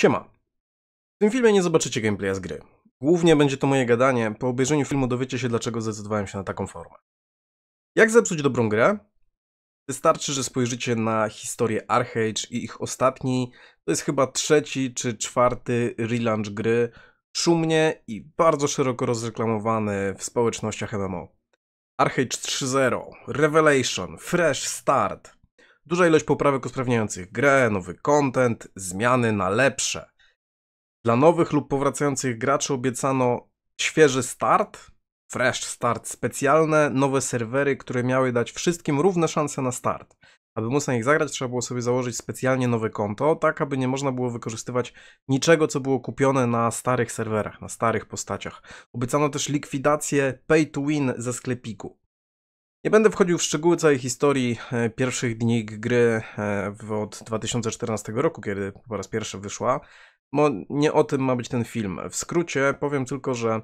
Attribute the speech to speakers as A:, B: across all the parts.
A: Siema. W tym filmie nie zobaczycie gameplaya z gry. Głównie będzie to moje gadanie, po obejrzeniu filmu dowiecie się dlaczego zdecydowałem się na taką formę. Jak zepsuć dobrą grę? Wystarczy, że spojrzycie na historię Archage i ich ostatni, to jest chyba trzeci czy czwarty relaunch gry, szumnie i bardzo szeroko rozreklamowany w społecznościach MMO. Archage 3.0, Revelation, Fresh Start, Duża ilość poprawek usprawniających grę, nowy content, zmiany na lepsze. Dla nowych lub powracających graczy obiecano świeży start, fresh start, specjalne nowe serwery, które miały dać wszystkim równe szanse na start. Aby móc na nich zagrać, trzeba było sobie założyć specjalnie nowe konto, tak aby nie można było wykorzystywać niczego, co było kupione na starych serwerach, na starych postaciach. Obiecano też likwidację pay to win ze sklepiku. Nie będę wchodził w szczegóły całej historii e, pierwszych dni gry e, od 2014 roku, kiedy po raz pierwszy wyszła. Bo nie o tym ma być ten film. W skrócie powiem tylko, że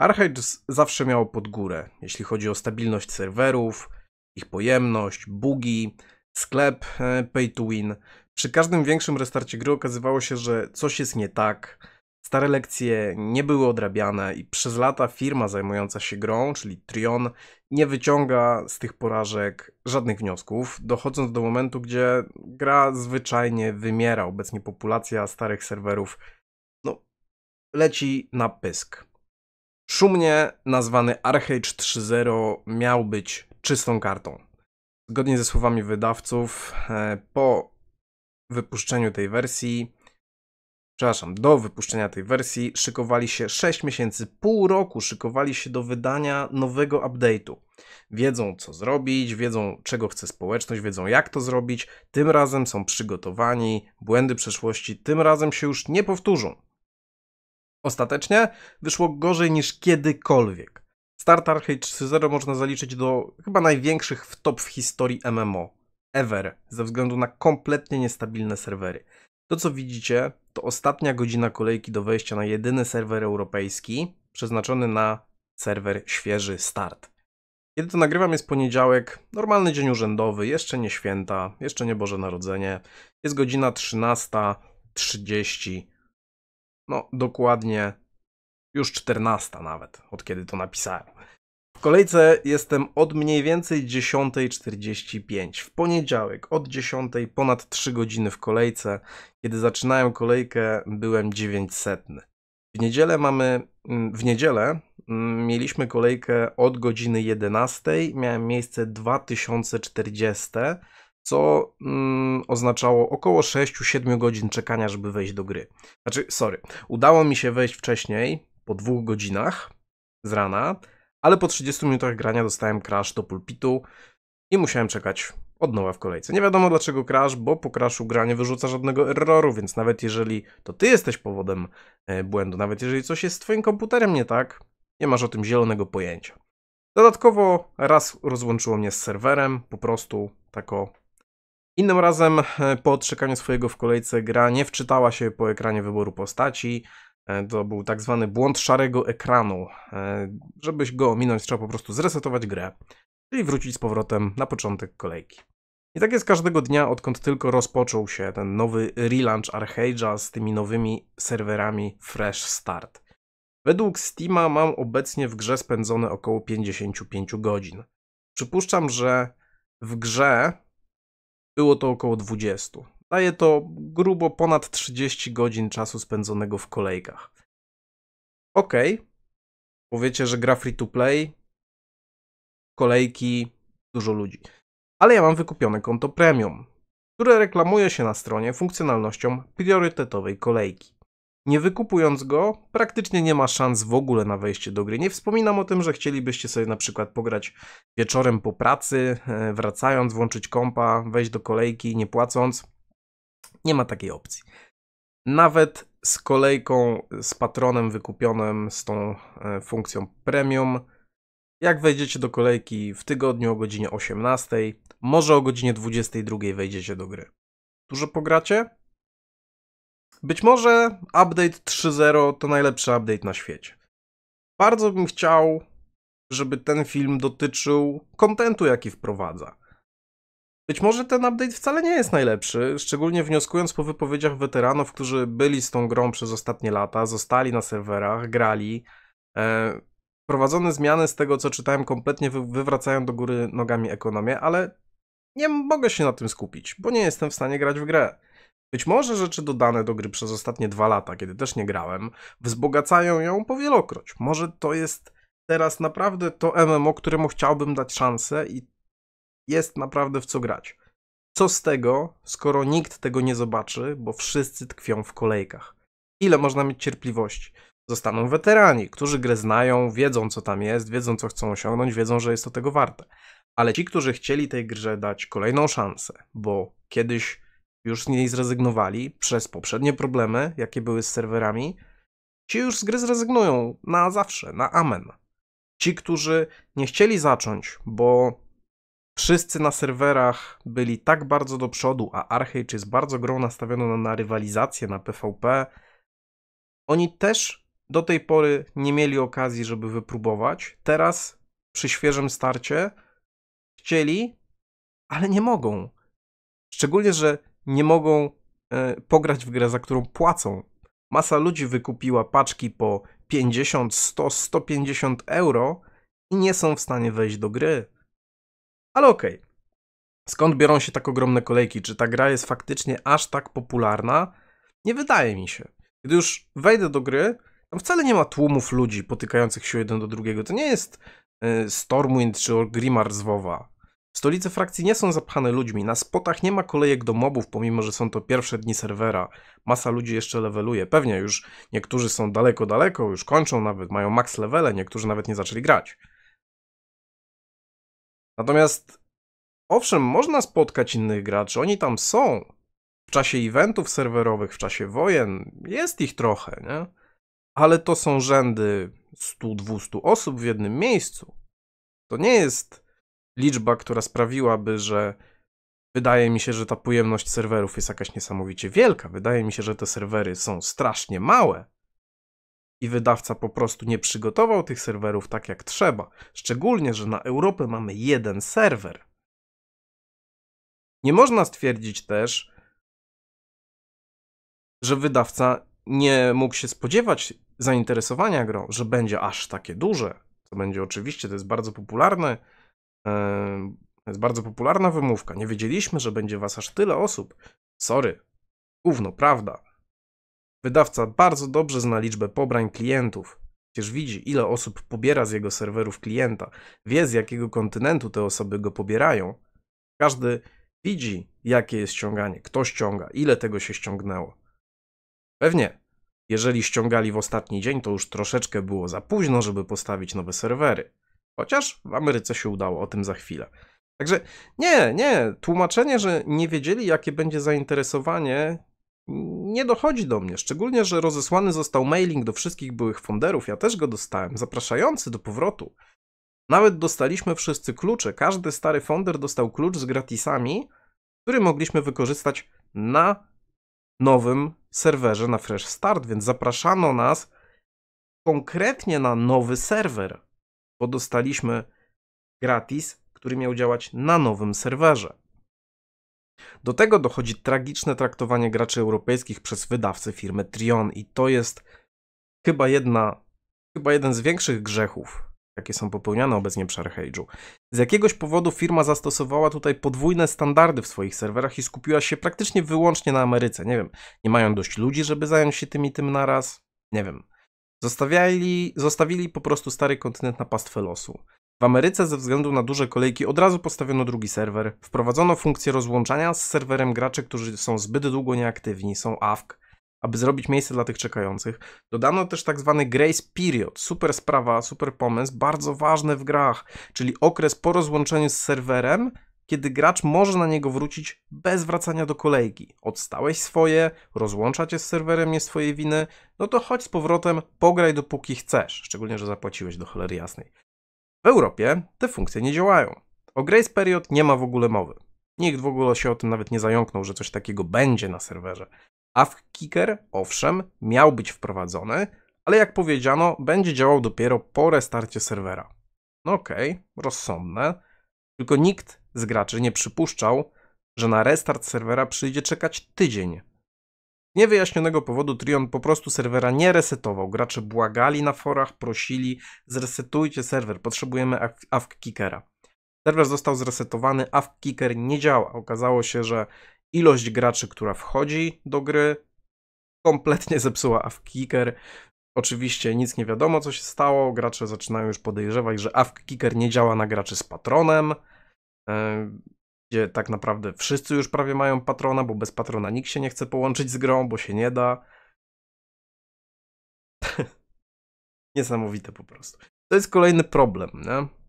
A: Archage zawsze miało pod górę, jeśli chodzi o stabilność serwerów, ich pojemność, bugi, sklep e, pay to win. Przy każdym większym restarcie gry okazywało się, że coś jest nie tak, Stare lekcje nie były odrabiane i przez lata firma zajmująca się grą, czyli Trion, nie wyciąga z tych porażek żadnych wniosków, dochodząc do momentu, gdzie gra zwyczajnie wymiera. Obecnie populacja starych serwerów no, leci na pysk. Szumnie nazwany Archage 3.0 miał być czystą kartą. Zgodnie ze słowami wydawców, e, po wypuszczeniu tej wersji przepraszam, do wypuszczenia tej wersji szykowali się 6 miesięcy, pół roku szykowali się do wydania nowego update'u. Wiedzą co zrobić, wiedzą czego chce społeczność, wiedzą jak to zrobić, tym razem są przygotowani, błędy przeszłości tym razem się już nie powtórzą. Ostatecznie wyszło gorzej niż kiedykolwiek. Start Arcade 3.0 można zaliczyć do chyba największych w top w historii MMO ever, ze względu na kompletnie niestabilne serwery. To co widzicie to ostatnia godzina kolejki do wejścia na jedyny serwer europejski przeznaczony na serwer świeży start. Kiedy to nagrywam jest poniedziałek, normalny dzień urzędowy, jeszcze nie święta, jeszcze nie Boże Narodzenie. Jest godzina 13.30. No, dokładnie już 14 nawet, od kiedy to napisałem. W kolejce jestem od mniej więcej 10.45. W poniedziałek od 10 ponad 3 godziny w kolejce. Kiedy zaczynałem kolejkę byłem 900. W niedzielę mamy, mm, w niedzielę mm, mieliśmy kolejkę od godziny 11, miałem miejsce 2040, co mm, oznaczało około 6-7 godzin czekania, żeby wejść do gry. Znaczy, sorry, udało mi się wejść wcześniej, po dwóch godzinach z rana, ale po 30 minutach grania dostałem crash do pulpitu i musiałem czekać od nowa w kolejce. Nie wiadomo dlaczego crash, bo po crashu gra nie wyrzuca żadnego erroru, więc nawet jeżeli to ty jesteś powodem e, błędu, nawet jeżeli coś jest z twoim komputerem nie tak, nie masz o tym zielonego pojęcia. Dodatkowo raz rozłączyło mnie z serwerem, po prostu tako. Innym razem e, po odczekaniu swojego w kolejce gra nie wczytała się po ekranie wyboru postaci, E, to był tak zwany błąd szarego ekranu. E, żebyś go ominąć, trzeba po prostu zresetować grę, czyli wrócić z powrotem na początek kolejki. I tak jest każdego dnia, odkąd tylko rozpoczął się ten nowy relaunch Archage'a z tymi nowymi serwerami Fresh Start. Według Steama mam obecnie w grze spędzone około 55 godzin. Przypuszczam, że w grze było to około 20. Daje to grubo ponad 30 godzin czasu spędzonego w kolejkach. Okej, okay. powiecie, że gra free to play, kolejki, dużo ludzi. Ale ja mam wykupione konto premium, które reklamuje się na stronie funkcjonalnością priorytetowej kolejki. Nie wykupując go, praktycznie nie ma szans w ogóle na wejście do gry. Nie wspominam o tym, że chcielibyście sobie na przykład pograć wieczorem po pracy, e, wracając, włączyć kompa, wejść do kolejki nie płacąc. Nie ma takiej opcji. Nawet z kolejką, z patronem wykupionym, z tą e, funkcją premium, jak wejdziecie do kolejki w tygodniu o godzinie 18, może o godzinie 22 wejdziecie do gry. Dużo pogracie? Być może update 3.0 to najlepszy update na świecie. Bardzo bym chciał, żeby ten film dotyczył kontentu, jaki wprowadza. Być może ten update wcale nie jest najlepszy, szczególnie wnioskując po wypowiedziach weteranów, którzy byli z tą grą przez ostatnie lata, zostali na serwerach, grali. E, wprowadzone prowadzone zmiany z tego, co czytałem, kompletnie wywracają do góry nogami ekonomię, ale nie mogę się na tym skupić, bo nie jestem w stanie grać w grę. Być może rzeczy dodane do gry przez ostatnie dwa lata, kiedy też nie grałem, wzbogacają ją powielokroć. Może to jest teraz naprawdę to MMO, któremu chciałbym dać szansę i jest naprawdę w co grać. Co z tego, skoro nikt tego nie zobaczy, bo wszyscy tkwią w kolejkach? Ile można mieć cierpliwości? Zostaną weterani, którzy grę znają, wiedzą co tam jest, wiedzą co chcą osiągnąć, wiedzą, że jest to tego warte. Ale ci, którzy chcieli tej grze dać kolejną szansę, bo kiedyś już z niej zrezygnowali przez poprzednie problemy, jakie były z serwerami, ci już z gry zrezygnują na zawsze, na amen. Ci, którzy nie chcieli zacząć, bo Wszyscy na serwerach byli tak bardzo do przodu, a Archage jest bardzo grą nastawioną na, rywalizację, na PvP. Oni też do tej pory nie mieli okazji, żeby wypróbować. Teraz przy świeżym starcie chcieli, ale nie mogą. Szczególnie, że nie mogą e, pograć w grę, za którą płacą. Masa ludzi wykupiła paczki po 50, 100, 150 euro i nie są w stanie wejść do gry. Ale okej. Okay. Skąd biorą się tak ogromne kolejki? Czy ta gra jest faktycznie aż tak popularna? Nie wydaje mi się. Gdy już wejdę do gry, tam wcale nie ma tłumów ludzi potykających się jeden do drugiego. To nie jest y, Stormwind czy Grimar z WoWa. Stolice frakcji nie są zapchane ludźmi, na spotach nie ma kolejek do mobów, pomimo że są to pierwsze dni serwera. Masa ludzi jeszcze leveluje, pewnie już niektórzy są daleko, daleko, już kończą nawet, mają max levele, niektórzy nawet nie zaczęli grać. Natomiast owszem, można spotkać innych graczy, oni tam są. W czasie eventów serwerowych, w czasie wojen jest ich trochę, nie? Ale to są rzędy 100-200 osób w jednym miejscu. To nie jest liczba, która sprawiłaby, że wydaje mi się, że ta pojemność serwerów jest jakaś niesamowicie wielka. Wydaje mi się, że te serwery są strasznie małe i wydawca po prostu nie przygotował tych serwerów tak jak trzeba. Szczególnie, że na Europę mamy jeden serwer. Nie można stwierdzić też, że wydawca nie mógł się spodziewać zainteresowania grą, że będzie aż takie duże. To będzie oczywiście, to jest bardzo popularne. Yy, jest bardzo popularna wymówka. Nie wiedzieliśmy, że będzie was aż tyle osób. Sorry. Gówno, prawda. Wydawca bardzo dobrze zna liczbę pobrań klientów, przecież widzi ile osób pobiera z jego serwerów klienta, wie z jakiego kontynentu te osoby go pobierają. Każdy widzi jakie jest ściąganie, kto ściąga, ile tego się ściągnęło. Pewnie, jeżeli ściągali w ostatni dzień, to już troszeczkę było za późno, żeby postawić nowe serwery. Chociaż w Ameryce się udało, o tym za chwilę. Także nie, nie, tłumaczenie, że nie wiedzieli, jakie będzie zainteresowanie, nie dochodzi do mnie, szczególnie, że rozesłany został mailing do wszystkich byłych fonderów, ja też go dostałem, zapraszający do powrotu. Nawet dostaliśmy wszyscy klucze, każdy stary fonder dostał klucz z gratisami, który mogliśmy wykorzystać na nowym serwerze na Fresh Start, więc zapraszano nas konkretnie na nowy serwer, bo dostaliśmy gratis, który miał działać na nowym serwerze. Do tego dochodzi tragiczne traktowanie graczy europejskich przez wydawcę firmy Trion i to jest chyba jedna, chyba jeden z większych grzechów, jakie są popełniane obecnie przy Archage'u. Z jakiegoś powodu firma zastosowała tutaj podwójne standardy w swoich serwerach i skupiła się praktycznie wyłącznie na Ameryce. Nie wiem, nie mają dość ludzi, żeby zająć się tym i tym naraz? Nie wiem. Zostawiali, zostawili po prostu stary kontynent na pastwę losu. W Ameryce ze względu na duże kolejki od razu postawiono drugi serwer. Wprowadzono funkcję rozłączania z serwerem graczy, którzy są zbyt długo nieaktywni, są AFK, aby zrobić miejsce dla tych czekających. Dodano też tak zwany grace period, super sprawa, super pomysł, bardzo ważny w grach, czyli okres po rozłączeniu z serwerem, kiedy gracz może na niego wrócić bez wracania do kolejki. Odstałeś swoje, rozłączacie z serwerem, nie swojej winy, no to chodź z powrotem, pograj dopóki chcesz, szczególnie, że zapłaciłeś do cholery jasnej. W Europie te funkcje nie działają. O grace period nie ma w ogóle mowy. Nikt w ogóle się o tym nawet nie zająknął, że coś takiego będzie na serwerze. Kicker owszem, miał być wprowadzony, ale jak powiedziano, będzie działał dopiero po restarcie serwera. No okej, okay, rozsądne. Tylko nikt z graczy nie przypuszczał, że na restart serwera przyjdzie czekać tydzień niewyjaśnionego powodu Trion po prostu serwera nie resetował. Gracze błagali na forach, prosili, zresetujcie serwer, potrzebujemy AFK-kickera. Serwer został zresetowany, AFK-kicker nie działa. Okazało się, że ilość graczy, która wchodzi do gry, kompletnie zepsuła AFK-kicker. Oczywiście nic nie wiadomo, co się stało. Gracze zaczynają już podejrzewać, że AFK Kicker nie działa na graczy z patronem. E, gdzie tak naprawdę wszyscy już prawie mają patrona, bo bez patrona nikt się nie chce połączyć z grą, bo się nie da. Niesamowite po prostu. To jest kolejny problem, nie?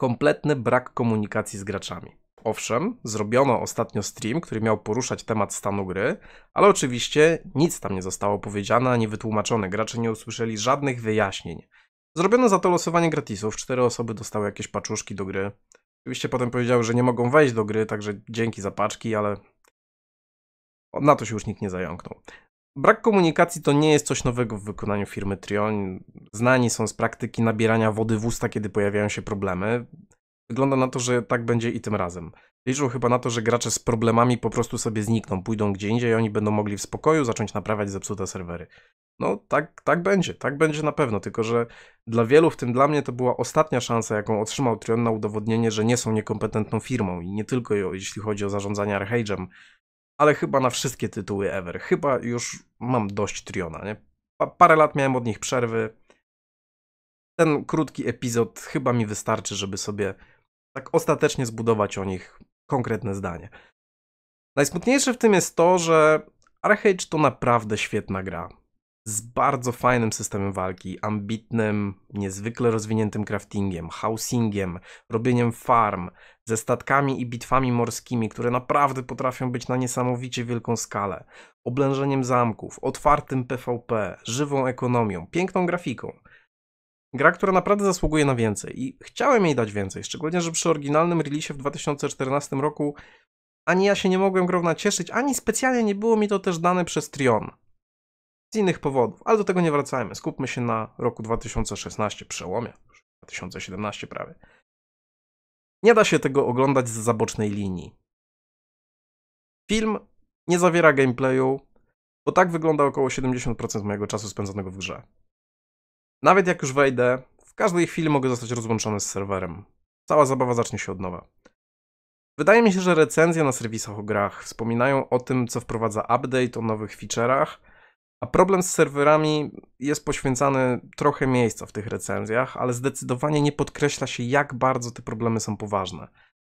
A: Kompletny brak komunikacji z graczami. Owszem, zrobiono ostatnio stream, który miał poruszać temat stanu gry, ale oczywiście nic tam nie zostało powiedziane ani wytłumaczone. Gracze nie usłyszeli żadnych wyjaśnień. Zrobiono za to losowanie gratisów, cztery osoby dostały jakieś paczuszki do gry. Oczywiście potem powiedziały, że nie mogą wejść do gry, także dzięki za paczki, ale na to się już nikt nie zająknął. Brak komunikacji to nie jest coś nowego w wykonaniu firmy Trion. Znani są z praktyki nabierania wody w usta, kiedy pojawiają się problemy. Wygląda na to, że tak będzie i tym razem. Liczą chyba na to, że gracze z problemami po prostu sobie znikną, pójdą gdzie indziej, i oni będą mogli w spokoju zacząć naprawiać zepsute serwery. No tak, tak będzie, tak będzie na pewno, tylko że dla wielu, w tym dla mnie, to była ostatnia szansa, jaką otrzymał Trion na udowodnienie, że nie są niekompetentną firmą i nie tylko jeśli chodzi o zarządzanie Archage'em, ale chyba na wszystkie tytuły ever. Chyba już mam dość Triona, nie? Pa parę lat miałem od nich przerwy. Ten krótki epizod chyba mi wystarczy, żeby sobie tak ostatecznie zbudować o nich konkretne zdanie. Najsmutniejsze w tym jest to, że Archeage to naprawdę świetna gra. Z bardzo fajnym systemem walki, ambitnym, niezwykle rozwiniętym craftingiem, housingiem, robieniem farm, ze statkami i bitwami morskimi, które naprawdę potrafią być na niesamowicie wielką skalę, oblężeniem zamków, otwartym PvP, żywą ekonomią, piękną grafiką – Gra, która naprawdę zasługuje na więcej i chciałem jej dać więcej, szczególnie, że przy oryginalnym release w 2014 roku ani ja się nie mogłem growna cieszyć, ani specjalnie nie było mi to też dane przez Trion. Z innych powodów, ale do tego nie wracajmy. Skupmy się na roku 2016, przełomie, 2017 prawie. Nie da się tego oglądać z zabocznej linii. Film nie zawiera gameplayu, bo tak wygląda około 70% mojego czasu spędzonego w grze. Nawet jak już wejdę, w każdej chwili mogę zostać rozłączony z serwerem. Cała zabawa zacznie się od nowa. Wydaje mi się, że recenzje na serwisach o grach wspominają o tym, co wprowadza update, o nowych feature'ach, a problem z serwerami jest poświęcany trochę miejsca w tych recenzjach, ale zdecydowanie nie podkreśla się, jak bardzo te problemy są poważne.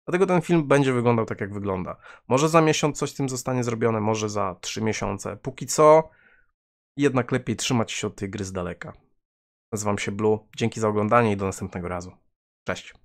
A: Dlatego ten film będzie wyglądał tak, jak wygląda. Może za miesiąc coś z tym zostanie zrobione, może za trzy miesiące. Póki co, jednak lepiej trzymać się od tej gry z daleka. Nazywam się Blue. Dzięki za oglądanie i do następnego razu. Cześć.